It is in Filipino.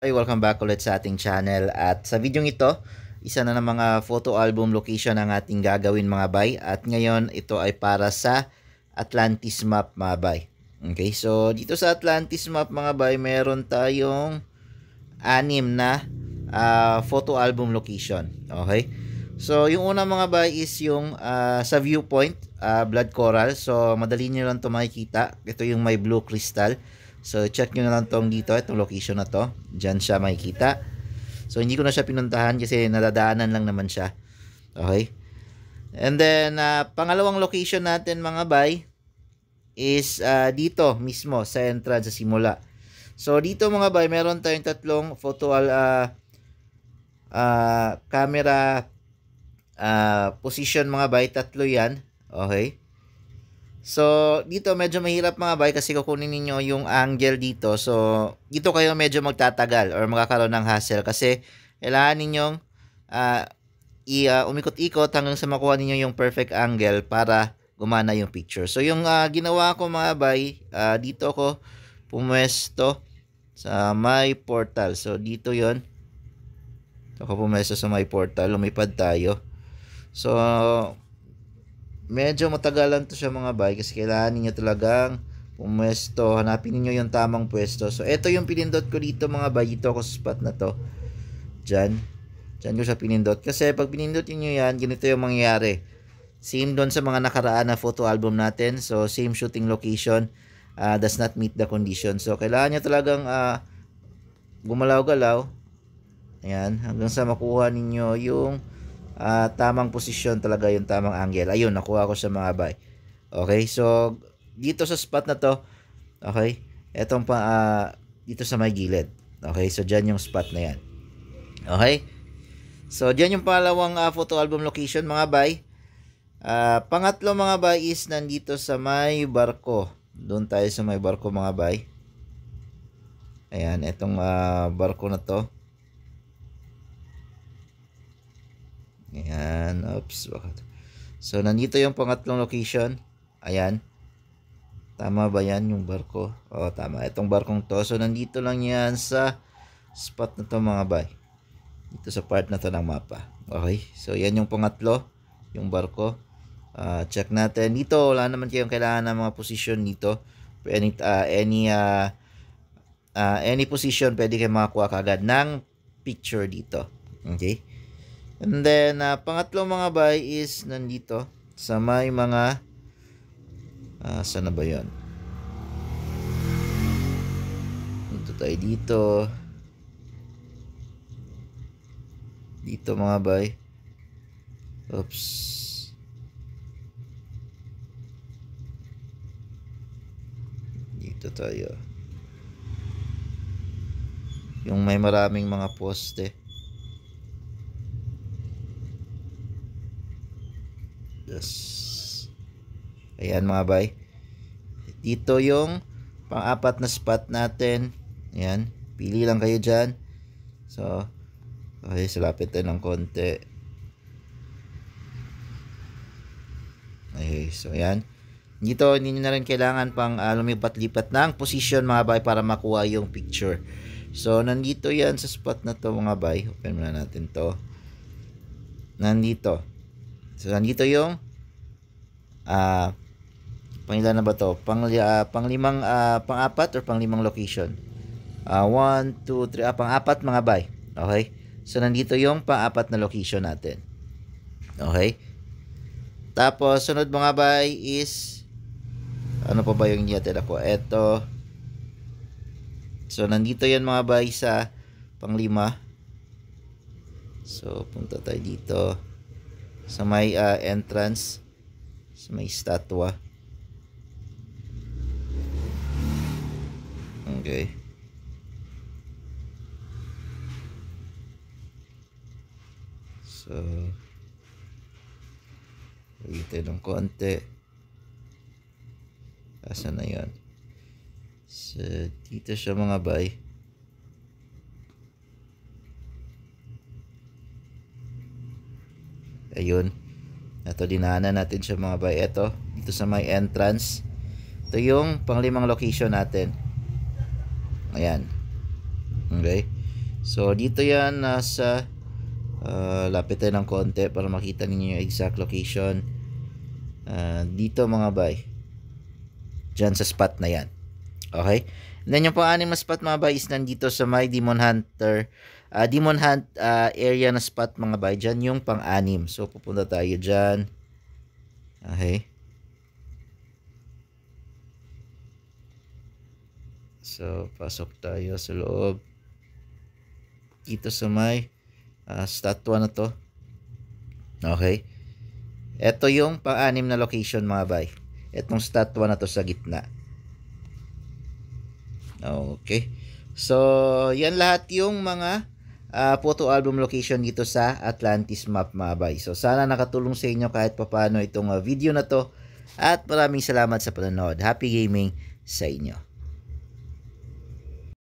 Hey, welcome back ulit sa ating channel at sa video ito, isa na ng mga photo album location ang ating gagawin mga bay at ngayon ito ay para sa Atlantis map mga bay. Okay, so dito sa Atlantis map mga bay, meron tayong anim na uh, photo album location. Okay, so yung una mga bay is yung uh, sa viewpoint, uh, blood coral. So madali nyo lang ito makikita. Ito yung may blue crystal. So, check nyo na lang tong dito, itong location na to. Diyan siya makikita. So, hindi ko na siya pinuntahan kasi nadadaanan lang naman siya. Okay? And then, uh, pangalawang location natin mga bay is uh, dito mismo sa entrance sa simula. So, dito mga bay, meron tayong tatlong photo uh, uh, camera uh, position mga bay. Tatlo yan. Okay? So, dito medyo mahirap mga bay kasi kukunin ninyo yung angle dito. So, dito kayo medyo magtatagal or magkakaroon ng hassle kasi kailangan ninyong uh, ah, ah, umikot ikot hanggang sa makuha ninyo yung perfect angle para gumana yung picture. So, yung uh, ginawa ko mga bay, uh, dito ko pumwesto sa my portal. So, dito yon Ako pumwesto sa my portal. Lumipad tayo. So, medyo matagalan to siya mga bay kasi kailangan niyo talagang pumwesto. Hanapin niyo yung tamang pwesto. So, ito yung pinindot ko dito mga bay. Dito ako sa spot na to. Diyan. Diyan ko siya pinindot. Kasi pag pinindot niyo yan, ganito yung mangyayari. Same doon sa mga nakaraan na photo album natin. So, same shooting location uh, does not meet the condition. So, kailangan niyo talagang uh, gumalaw-galaw. Ayan, hanggang sa makuha ninyo yung uh, tamang posisyon talaga yung tamang angle. Ayun, nakuha ko sa mga bay. Okay, so dito sa spot na to, okay, etong pa, uh, dito sa may gilid. Okay, so dyan yung spot na yan. Okay, so dyan yung palawang uh, ah, photo album location mga bay. Uh, pangatlo mga bay is nandito sa may barko. Doon tayo sa may barko mga bay. Ayan, etong uh, barko na to. Ayan. Oops. So, nandito yung pangatlong location. Ayan. Tama ba yan yung barko? Oo, tama. Itong barkong to. So, nandito lang yan sa spot na to mga bay. Dito sa part na to ng mapa. Okay. So, yan yung pangatlo. Yung barko. Uh, check natin. Dito, wala naman kayong kailangan ng mga position dito. Any, uh, any, uh, uh, any position pwede kayo makakuha kagad ng picture dito. Okay? And then, uh, ah, pangatlo mga bay is nandito sa may mga uh, ah, saan na ba yun? Punto tayo dito. Dito mga bay. Oops. Dito tayo. Yung may maraming mga poste. Eh. Hills. Ayan mga bay. Dito yung pang-apat na spot natin. Ayan. Pili lang kayo dyan. So, okay, salapit tayo ng konti. Okay, so ayan. Dito, hindi na rin kailangan pang uh, lumipat-lipat ng position mga bay para makuha yung picture. So, nandito yan sa spot na to mga bay. Open muna natin to. Nandito. So, nandito yung uh, ah, pangilan na ba to? Pang, uh, ah, panglimang, uh, ah, pang-apat or panglimang location? Uh, one, two, three, pang-apat mga bay. Okay? So, nandito yung pang-apat na location natin. Okay? Tapos, sunod mga bay is, ano pa ba yung hindi natin ako? Ito. So, nandito yan mga bay sa panglima. So, punta tayo dito sa may uh, entrance may statwa okay so dito ng konti asa na yon so dito siya mga bay ayun ito, dinaanan natin siya mga bay. Ito, dito sa may entrance. Ito yung panglimang location natin. Ayan. Okay. So, dito yan nasa uh, lapit tayo ng konti para makita ninyo yung exact location. Uh, dito mga bay. Diyan sa spot na yan. Okay. And then yung pang-anim na spot mga bay is nandito sa may Demon Hunter uh, Demon Hunt uh, area na spot mga bay. Diyan yung pang-anim. So, pupunta tayo dyan. Okay. So, pasok tayo sa loob. Dito sa may uh, statwa na to. Okay. Ito yung pang-anim na location mga bay. Itong statwa na to sa gitna. Okay. So, yan lahat yung mga uh, photo album location dito sa Atlantis Map Mabay. So sana nakatulong sa inyo kahit papano itong uh, video na to. At maraming salamat sa panonood. Happy gaming sa inyo.